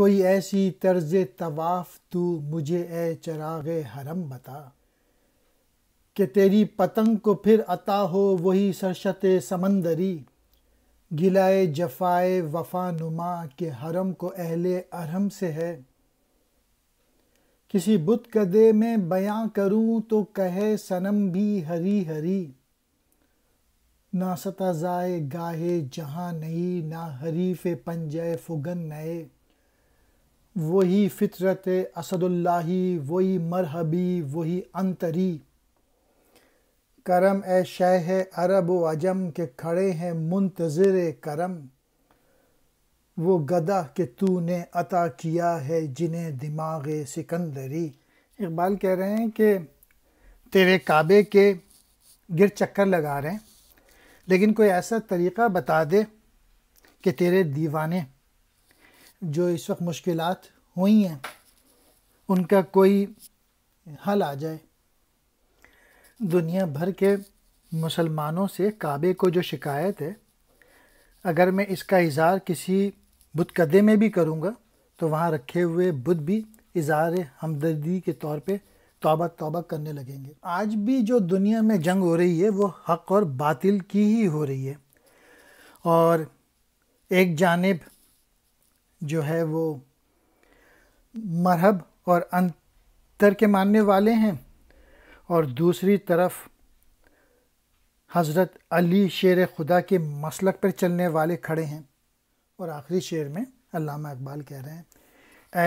कोई ऐसी तर्ज तवाफ़ तू मुझे ए चराग हरम बता कि तेरी पतंग को फिर अता हो वही सरशत समंदरी गिलाए जफाए वफा नुमा के हरम को अहले अरहम से है किसी बुत कदे में बयां करूं तो कहे सनम भी हरी हरी ना जाए गाहे जहां नई ना हरीफ पंजय फुगन नए वही फितरत असदुल्लाही वही मरहबी वही अंतरी करम ए शह अरब व अजम के खड़े हैं मुंतज़र करम वो गदा के तूने अता किया है जिन्हें दिमाग सिकंदरी इकबाल कह रहे हैं कि तेरे काबे के गिर चक्कर लगा रहे हैं लेकिन कोई ऐसा तरीक़ा बता दे कि तेरे दीवाने जो इस वक्त मुश्किल हुई हैं उनका कोई हल आ जाए दुनिया भर के मुसलमानों से काबे को जो शिकायत है अगर मैं इसका इज़हार किसी कदे में भी करूँगा तो वहाँ रखे हुए बुद्ध भी इज़हार हमदर्दी के तौर पे तौबा तौबा करने लगेंगे आज भी जो दुनिया में जंग हो रही है वो हक़ और बातिल की ही हो रही है और एक जानब जो है वो मरहब और अंतर के मानने वाले हैं और दूसरी तरफ हज़रत अली शेर खुदा के मसलक पर चलने वाले खड़े हैं और आखिरी शेर में अल्लामा इकबाल कह रहे हैं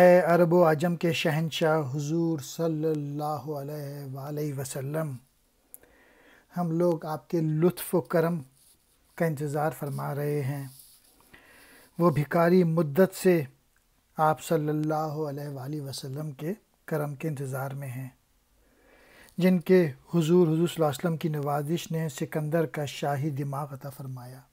ए अरब आजम के शहनशाह हुजूर सल्लल्लाहु अलैहि वसल्लम हम लोग आपके लुत्फ़ करम का इंतज़ार फरमा रहे हैं वो भिकारी मुद्दत से आप सल्लल्लाहु अलैहि वसल्लम के करम के इंतज़ार में हैं जिनके हुजूर हुजूर वसल्लम की नवाजिश ने सिकंदर का शाही दिमाग अता फरमाया